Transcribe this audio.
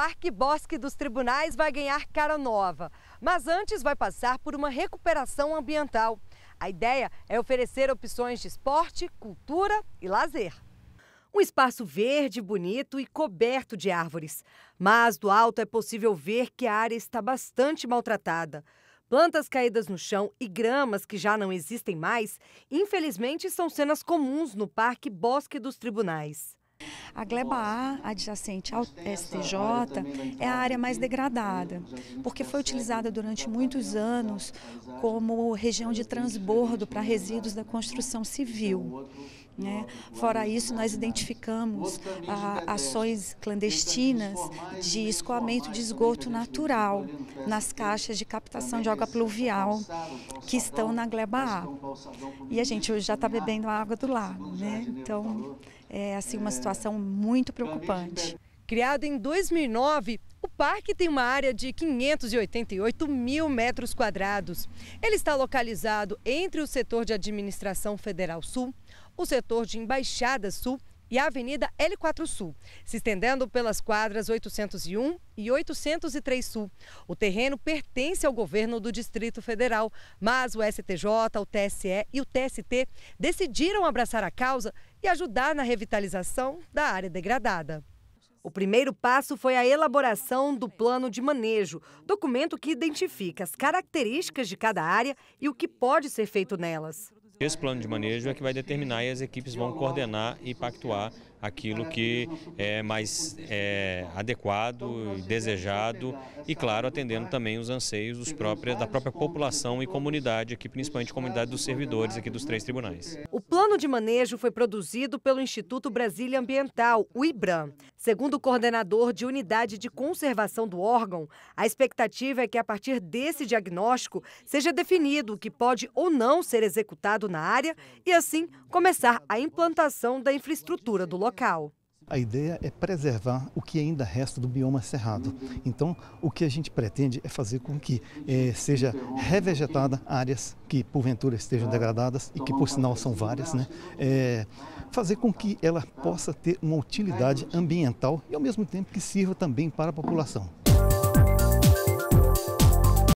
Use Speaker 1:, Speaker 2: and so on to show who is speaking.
Speaker 1: Parque Bosque dos Tribunais vai ganhar cara nova, mas antes vai passar por uma recuperação ambiental. A ideia é oferecer opções de esporte, cultura e lazer. Um espaço verde, bonito e coberto de árvores. Mas do alto é possível ver que a área está bastante maltratada. Plantas caídas no chão e gramas que já não existem mais, infelizmente, são cenas comuns no Parque Bosque dos Tribunais. A gleba A, adjacente ao STJ, é a área mais
Speaker 2: degradada, porque tá foi utilizada durante muitos anos como região de transbordo para resíduos da construção civil. Né? Fora isso, nós identificamos ações clandestinas de escoamento de esgoto natural nas caixas de captação de água pluvial que estão na gleba A. E a gente hoje já está bebendo a água do lago. Né? Então, é
Speaker 1: assim uma situação muito preocupante. Criado em 2009, o parque tem uma área de 588 mil metros quadrados. Ele está localizado entre o setor de administração federal sul, o setor de embaixada sul e a Avenida L4 Sul, se estendendo pelas quadras 801 e 803 Sul. O terreno pertence ao governo do Distrito Federal, mas o STJ, o TSE e o TST decidiram abraçar a causa e ajudar na revitalização da área degradada. O primeiro passo foi a elaboração do plano de manejo, documento que identifica as características de cada área e o que pode ser feito nelas.
Speaker 3: Esse plano de manejo é que vai determinar e as equipes vão coordenar e pactuar aquilo que é mais é, adequado, desejado e, claro, atendendo também os anseios dos próprios, da própria população e comunidade aqui, principalmente comunidade dos servidores aqui dos três tribunais.
Speaker 1: O plano de manejo foi produzido pelo Instituto Brasília Ambiental, o IBRAM. Segundo o coordenador de unidade de conservação do órgão, a expectativa é que a partir desse diagnóstico seja definido o que pode ou não ser executado na área e assim começar a implantação da infraestrutura do local local.
Speaker 4: A ideia é preservar o que ainda resta do bioma cerrado. Então, o que a gente pretende é fazer com que é, seja revegetada áreas que porventura estejam degradadas e que, por sinal, são várias, né? É, fazer com que ela possa ter uma utilidade ambiental e, ao mesmo tempo, que sirva também para a população.